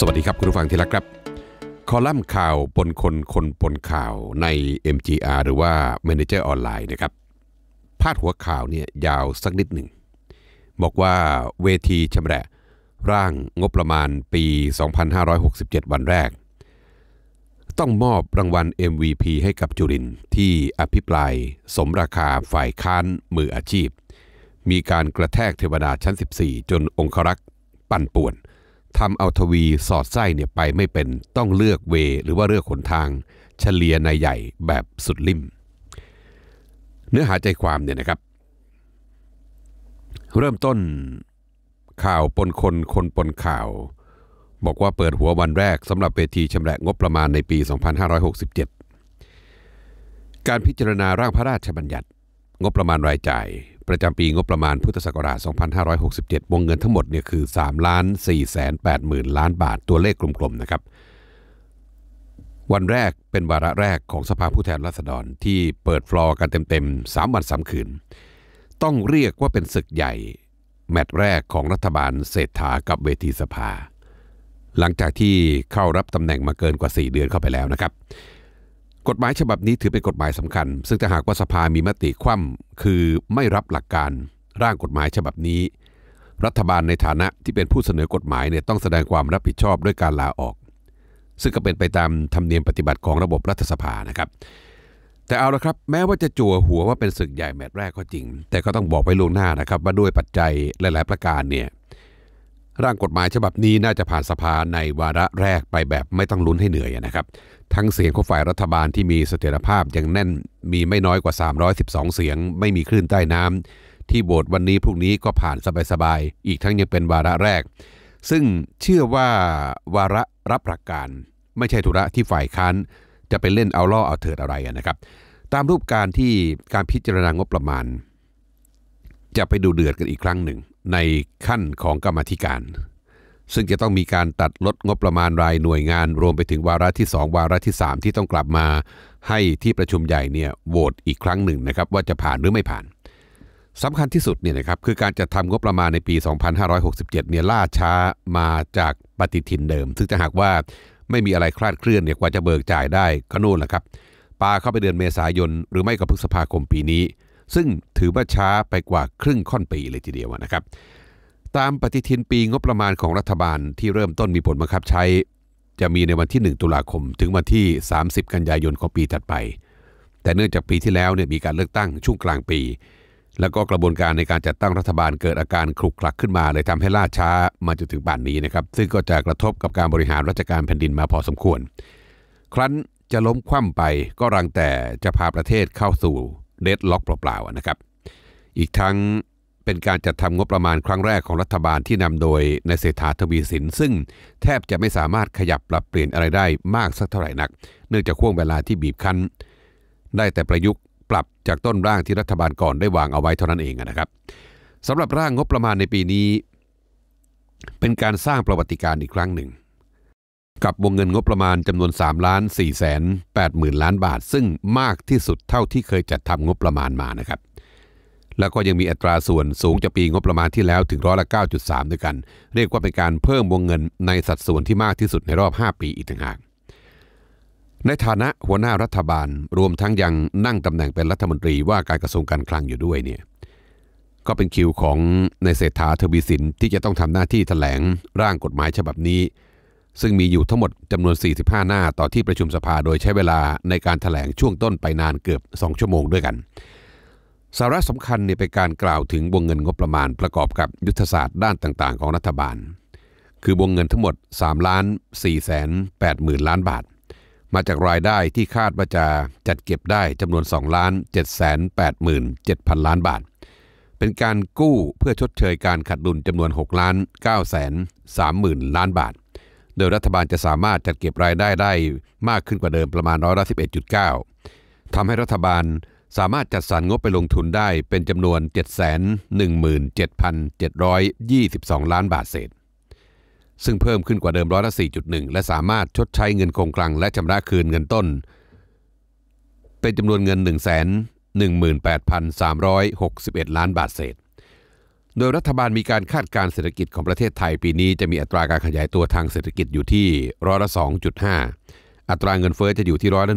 สวัสดีครับ คุณผู้ฟังที่รักครับ คอลัมน์ข่าวปนคนคนปนข่าวใน MGR หรือว่า Manager ออนไลน์นะครับพาดหัวข่าวเนี่ยยาวสักนิดหนึ่ง บอกว่าเวทีชำระร่างงบประมาณปี 2567 วันแรก ต้องมอบรางวัล MVP ให้กับจุรินที่อภิปราย สมราคาฝ่ายค้านมืออาชีพ มีการกระแทกเทวดาชั้น 14 จนองครักษ์ปั่นป่วนทำเอาทวีสอดไส้เนี่ยไปไม่เป็นต้องเลือกเว หรือว่าเลือกขนทาง เฉลี่ยในใหญ่แบบสุดลิ่ม เนื้อหาใจความเนี่ยนะครับ เริ่มต้นข่าวปนคนคนปนข่าว บอกว่าเปิดหัววันแรกสำหรับเวทีชำระงบประมาณในปี 2567 การพิจารณาร่างพระราชบัญญัติ งบประมาณรายจ่ายประจำปีงบประมาณพุทธศักราช 2567 วงเงินทั้งหมดเนี่ยคือ3ล้าน4แสน8หมื่นล้านบาท ตัวเลขกลมๆ นะครับ วันแรกเป็นวาระแรกของสภาผู้แทนราษฎรที่เปิดฟลอร์กันเต็มๆ3วัน3คืน ต้องเรียกว่าเป็นศึกใหญ่แมตช์แรกของรัฐบาลเศรษฐากับเวทีสภา หลังจากที่เข้ารับตำแหน่งมาเกินกว่า 4 เดือนเข้าไปแล้วนะครับกฎหมายฉบับนี้ถือเป็นกฎหมายสำคัญ ซึ่งถ้าหากว่าสภามีมติคว่ำคือไม่รับหลักการร่างกฎหมายฉบับนี้ รัฐบาลในฐานะที่เป็นผู้เสนอกฎหมายเนี่ยต้องแสดงความรับผิดชอบด้วยการลาออก ซึ่งก็เป็นไปตามธรรมเนียมปฏิบัติของระบบรัฐสภานะครับ แต่เอาละครับ แม้ว่าจะจั่วหัวว่าเป็นศึกใหญ่แมตช์แรกก็จริง แต่ก็ต้องบอกไว้ล่วงหน้านะครับ ว่าด้วยปัจจัยหลายๆประการเนี่ย ร่างกฎหมายฉบับนี้น่าจะผ่านสภาในวาระแรกไปแบบไม่ต้องลุ้นให้เหนื่อยนะครับทั้งเสียงของฝ่ายรัฐบาลที่มีเสถียรภาพยังแน่น มีไม่น้อยกว่า 312 เสียง ไม่มีคลื่นใต้น้ำที่โหวตวันนี้พรุ่งนี้ก็ผ่านสบายๆ อีกทั้งยังเป็นวาระแรก ซึ่งเชื่อว่าวาระรับหลักการ ไม่ใช่ธุระที่ฝ่ายค้าน จะไปเล่นเอาล่อเอาเถิดอะไรนะครับ ตามรูปการที่การพิจารณางบประมาณ จะไปดูเดือดกันอีกครั้งหนึ่ง ในขั้นของกรรมธิการซึ่งจะต้องมีการตัดลดงบประมาณรายหน่วยงาน รวมไปถึงวาระที่ 2 วาระที่ 3 ที่ต้องกลับมาให้ที่ประชุมใหญ่เนี่ยโหวตอีกครั้งหนึ่งนะครับ ว่าจะผ่านหรือไม่ผ่านสำคัญที่สุดเนี่ยนะครับคือการจัดทำงบประมาณในปี 2567 เนี่ยล่าช้ามาจากปฏิทินเดิม ซึ่งจะหากว่าไม่มีอะไรคลาดเคลื่อนเนี่ยกว่าจะเบิกจ่ายได้ก็นู่นแหละครับปาเข้าไปเดือนเมษายนหรือไม่ก็พฤษภาคมปีนี้ ซึ่งถือว่าช้าไปกว่าครึ่งค่อนปีเลยทีเดียวนะครับตามปฏิทินปีงบประมาณของรัฐบาลที่เริ่มต้นมีผลบังคับใช้ จะมีในวันที่ 1 ตุลาคม ถึงวันที่ 30 กันยายนของปีถัดไป แต่เนื่องจากปีที่แล้วเนี่ยมีการเลือกตั้งช่วงกลางปี แล้วก็กระบวนการในการจัดตั้งรัฐบาลเกิดอาการคลุกคลักขึ้นมา เลยทำให้ล่าช้ามาจนถึงป่านนี้นะครับ ซึ่งก็จะกระทบกับการบริหารราชการแผ่นดินมาพอสมควร ครั้นจะล้มคว่ำไปก็รังแต่จะพาประเทศเข้าสู่เดดล็อกเปล่าๆนะครับ อีกทั้งเป็นการจัดทำงบประมาณครั้งแรกของรัฐบาลที่นำโดยนายเศรษฐาทวีสิน ซึ่งแทบจะไม่สามารถขยับปรับเปลี่ยนอะไรได้มากสักเท่าไหร่นัก เนื่องจากข่วงเวลาที่บีบคั้น ได้แต่ประยุกต์ปรับจากต้นร่างที่รัฐบาลก่อนได้วางเอาไว้เท่านั้นเองนะครับสำหรับร่างงบประมาณในปีนี้เป็นการสร้างประวัติการอีกครั้งหนึ่ง กับวงเงินงบประมาณจำนวน3ล้าน4แสน8หมื่นล้านบาท ซึ่งมากที่สุดเท่าที่เคยจัดทำงบประมาณมานะครับแล้วก็ยังมีอัตราส่วนสูงจากปีงบประมาณที่แล้วถึงร้อยละ9.3 ด้วยกัน เรียกว่าเป็นการเพิ่มวงเงินในสัดส่วนที่มากที่สุดในรอบ 5 ปีอีกต่างหากในฐานะหัวหน้ารัฐบาล รวมทั้งยังนั่งตำแหน่งเป็นรัฐมนตรีว่าการกระทรวงการคลังอยู่ด้วยเนี่ยก็เป็นคิวของในเศรษฐาทวีสินที่จะต้องทำหน้าที่ถแถลงร่างกฎหมายฉบับนี้ ซึ่งมีอยู่ทั้งหมดจำนวน 45 หน้าต่อที่ประชุมสภาโดยใช้เวลาในการถแถลงช่วงต้นไปนานเกือบ 2 ชั่วโมงด้วยกันสาระสำคัญเนี่ยเป็นการกล่าวถึงวงเงินงบประมาณประกอบกับยุทธศาสตร์ด้านต่าง ๆของรัฐบาล คือวงเงินทั้งหมด3ล้าน4แสน8หมื่นล้านบาท มาจากรายได้ที่คาดว่าจะจัดเก็บได้จำนวน2ล้าน7แสน8หมื่น7พันล้านบาท เป็นการกู้เพื่อชดเชยการขาดดุลจำนวน6ล้าน9แสน3หมื่นล้านบาท โดยรัฐบาลจะสามารถจัดเก็บรายได้ได้มากขึ้นกว่าเดิมประมาณร้อยละ11.9ทำให้รัฐบาลสามารถจัดสรรงบไปลงทุนได้เป็นจำนวน 717,722 ล้านบาทเศษ ซึ่งเพิ่มขึ้นกว่าเดิมร้อยละ4.1 และสามารถชดใช้เงินคงคลัง และชำระคืนเงินต้น เป็นจำนวนเงิน 1 1 8 3 6 1 ล้านบาทเศษ โดยรัฐบาลมีการคาดการเศรษฐกิจของประเทศไทยปีนี้จะมีอัตราการขยายตัวทางเศรษฐกิจอยู่ที่ร้อยละ2.5อัตราเงินเฟอ้อจะอยู่ที่ร้อยละ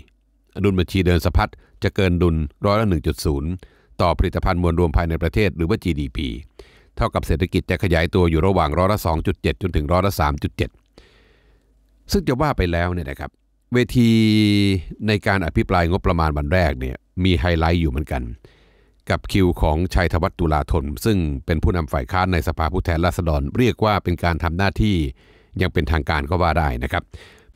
1.4ดุลบัญชีเดินสะพัดจะเกินดุลร้อยละ1.0 ต่อผลิตภัณฑ์มวลรวมภายในประเทศหรือว่า GDP เท่ากับเศรษฐกิจจะขยายตัวอยู่ระหว่างร้อยละ2.7 จนถึงร้อยละ3.7ซึ่งจะว่าไปแล้วเนี่ยนะครับ เวทีในการอภิปรายงบประมาณวันแรกเนี่ยมีไฮไลท์อยู่เหมือนกัน กับคิวของชัยธวัฒน์ตุลาธนซึ่งเป็นผู้นำฝ่ายค้านในสภาผู้แทนราษฎร เรียกว่าเป็นการทำหน้าที่ยังเป็นทางการก็ว่าได้นะครับ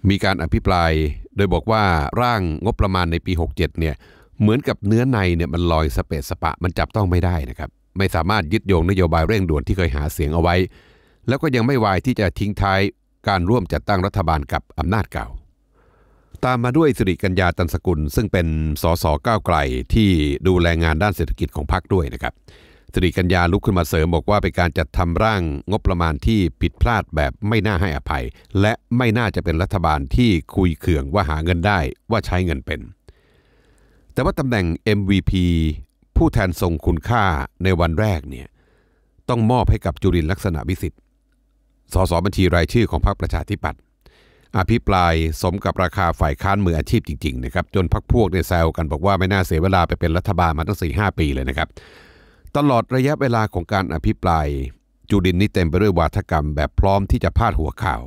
มีการอภิปรายโดยบอกว่าร่างงบประมาณในปี 67เนี่ยเหมือนกับเนื้อในเนี่ยมันลอยสเปะสปะมันจับต้องไม่ได้นะครับ ไม่สามารถยึดโยงนโยบายเร่งด่วนที่เคยหาเสียงเอาไว้ แล้วก็ยังไม่วายที่จะทิ้งท้ายการร่วมจัดตั้งรัฐบาลกับอำนาจเก่า ตามมาด้วยสิริกัญญาตันสกุล ซึ่งเป็นสสก้าวไกล ที่ดูแลงานด้านเศรษฐกิจของพรรคด้วยนะครับสิริกัญญาลุกขึ้นมาเสริมบอกว่าเป็นการจัดทำร่างงบประมาณที่ผิดพลาดแบบไม่น่าให้อภัย และไม่น่าจะเป็นรัฐบาลที่คุยเคืองว่าหาเงินได้ว่าใช้เงินเป็น แต่ว่าตำแหน่ง MVP ผู้แทนทรงคุณค่าในวันแรกเนี่ยต้องมอบให้กับจุรินลักษณะวิสิทธิ์สส บัญชีรายชื่อของพรรคประชาธิปัตย์อภิปรายสมกับราคาฝ่ายค้านมืออาชีพจริงๆนะครับจนพรรคพวกเนี่ยแซวกันบอกว่าไม่น่าเสียเวลาไปเป็นรัฐบาลมาตั้ง้าปีเลยนะครับตลอดระยะเวลาของการอภิปรายจุดินนี่เต็มไปด้วยวาทกรรม แบบพร้อมที่จะพาดหัวข่าว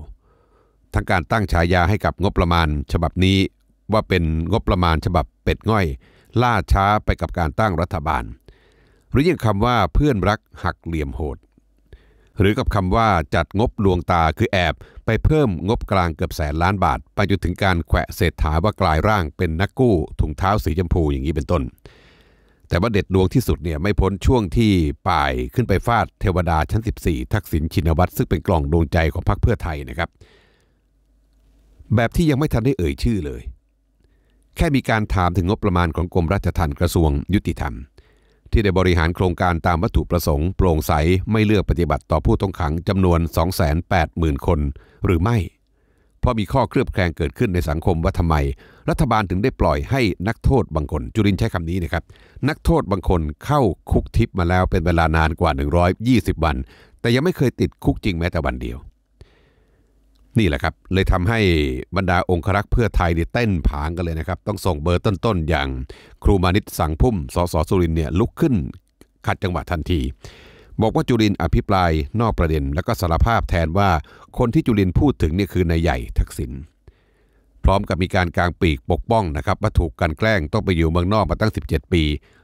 ทั้งการตั้งฉายาให้กับงบประมาณฉบับนี้ ว่าเป็นงบประมาณฉบับเป็ดง่อยล่าช้าไปกับการตั้งรัฐบาล หรืออยังคำว่าเพื่อนรักหักเหลี่ยมโหด หรือกับคำว่าจัดงบลวงตาคือแอบไปเพิ่มงบกลางเกือบแสนล้านบาท ไปจนถึงการแขวะเศรษฐาว่ากลายร่างเป็นนักกู้ถุงเท้าสีชมพูอย่างนี้เป็นต้นแต่ว่าเด็ดดวงที่สุดเนี่ยไม่พ้นช่วงที่ป่ายขึ้นไปฟาดเทวดาชั้น 14ทักษิณชินวัตรซึ่งเป็นกล่องดวงใจของพรรคเพื่อไทยนะครับ แบบที่ยังไม่ทันได้เอ่ยชื่อเลย แค่มีการถามถึงงบประมาณของกรมราชทัณฑ์กระทรวงยุติธรรม ที่ได้บริหารโครงการตามวัตถุประสงค์โปร่งใส ไม่เลือกปฏิบัติต่อผู้ต้องขังจำนวน280,000 คน หรือไม่พราะมีข้อเคลือบแคลงเกิดขึ้นในสังคมว่าทำไม รัฐบาลถึงได้ปล่อยให้นักโทษบางคนจุรินใช้คำนี้นะครับ นักโทษบางคนเข้าคุกทิพย์มาแล้วเป็นเวลานานกว่า 120 วัน แต่ยังไม่เคยติดคุกจริงแม้แต่วันเดียว นี่แหละครับ เลยทำให้บรรดาองครักษ์เพื่อไทยเนี่ยเต้นผางกันเลยนะครับ ต้องส่งเบอร์ต้นๆอย่างครูมานิตสังพุ่มสสสุรินเนี่ยลุกขึ้นขัดจังหวะทันทีบอกว่าจุลินอภิปรายนอกประเด็น และก็สารภาพแทนว่าคนที่จุลินพูดถึงนี่คือนายใหญ่ทักษิณพร้อมกับมีการกางปีกปกป้องนะครับว่าถูกกันแกล้งต้องไปอยู่เมืองนอกมาตั้ง 17 ปี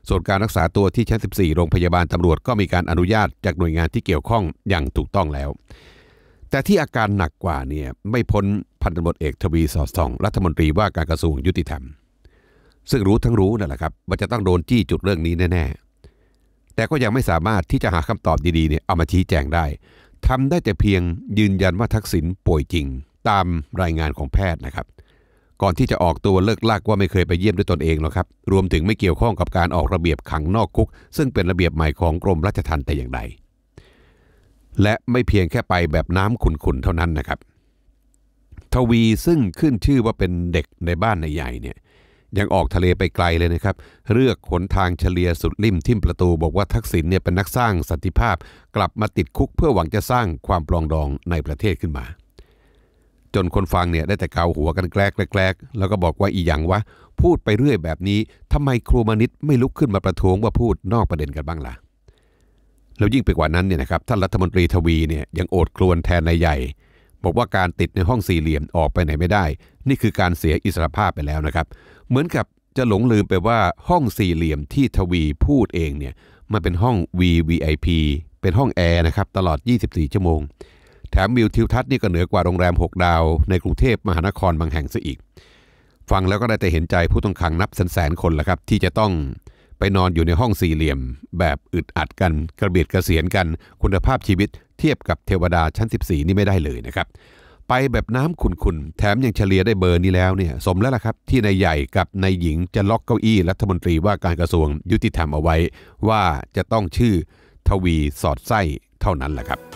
ส่วนการรักษาตัวที่ชั้น 14 โรงพยาบาลตำรวจก็มีการอนุญาตจากหน่วยงานที่เกี่ยวข้องอย่างถูกต้องแล้ว แต่ที่อาการหนักกว่าเนี่ยไม่พ้นพันธบทเอกทวีสอดส่องรัฐมนตรีว่าการกระทรวงยุติธรรม ซึ่งรู้ทั้งรู้นั่นแหละครับว่าจะต้องโดนจี้จุดเรื่องนี้แน่ๆแต่ก็ยังไม่สามารถที่จะหาคำตอบดี ๆเนี่ยเอามาชี้แจงได้ทำได้แต่เพียงยืนยันว่าทักษิณป่วยจริงตามรายงานของแพทย์นะครับ ก่อนที่จะออกตัวเลิกลากว่าไม่เคยไปเยี่ยมด้วยตนเองหรอกครับ รวมถึงไม่เกี่ยวข้องกับการออกระเบียบขังนอกคุก ซึ่งเป็นระเบียบใหม่ของกรมราชทัณฑ์แต่อย่างใด และไม่เพียงแค่ไปแบบน้ำขุนๆเท่านั้นนะครับ ทวีซึ่งขึ้นชื่อว่าเป็นเด็กในบ้านในใหญ่เนี่ยยังออกทะเลไปไกลเลยนะครับเลือกขนทางเฉลียสุดริมทิ่มประตูบอกว่าทักษิณเนี่ยเป็นนักสร้างสันติภาพกลับมาติดคุกเพื่อหวังจะสร้างความปลองดองในประเทศขึ้นมา จนคนฟังเนี่ยได้แต่เกาหัวกันแกลกแกลกแล้วก็บอกว่าอีหยังวะ พูดไปเรื่อยแบบนี้ ทำไมครูมนิตไม่ลุกขึ้นมาประท้วงว่าพูดนอกประเด็นกันบ้างล่ะแล้วยิ่งไปกว่านั้นเนี่ยนะครับท่านรัฐมนตรีทวีเนี่ยยังโอดครวนแทนนายใหญ่บอกว่าการติดในห้องสี่เหลี่ยมออกไปไหนไม่ได้ นี่คือการเสียอิสรภาพไปแล้วนะครับ เหมือนกับจะหลงลืมไปว่าห้องสี่เหลี่ยมที่ทวีพูดเองเนี่ยมันเป็นห้อง VVIP เป็นห้องแอร์นะครับ ตลอด 24 ชั่วโมง แถมวิวทิวทัศน์นี่ก็เหนือกว่าโรงแรม 6 ดาวในกรุงเทพมหานครบางแห่งซะอีก ฟังแล้วก็ได้แต่เห็นใจผู้ต้องขังนับแสนคนละครับที่จะต้องไปนอนอยู่ในห้องสี่เหลี่ยม แบบอึดอัดกันกระเบียดกระเสียนกันคุณภาพชีวิตเทียบกับเทวดาชั้น 14 นี่ไม่ได้เลยนะครับ ไปแบบน้ำขุนๆ แถมยังเฉลี่ยได้เบอร์นี้แล้วเนี่ยสมแล้วล่ะครับ ที่นายใหญ่กับนายหญิงจะล็อกเก้าอี้รัฐมนตรีว่าการกระทรวงยุติธรรมเอาไว้ ว่าจะต้องชื่อทวีสอดไส้เท่านั้นแหละครับ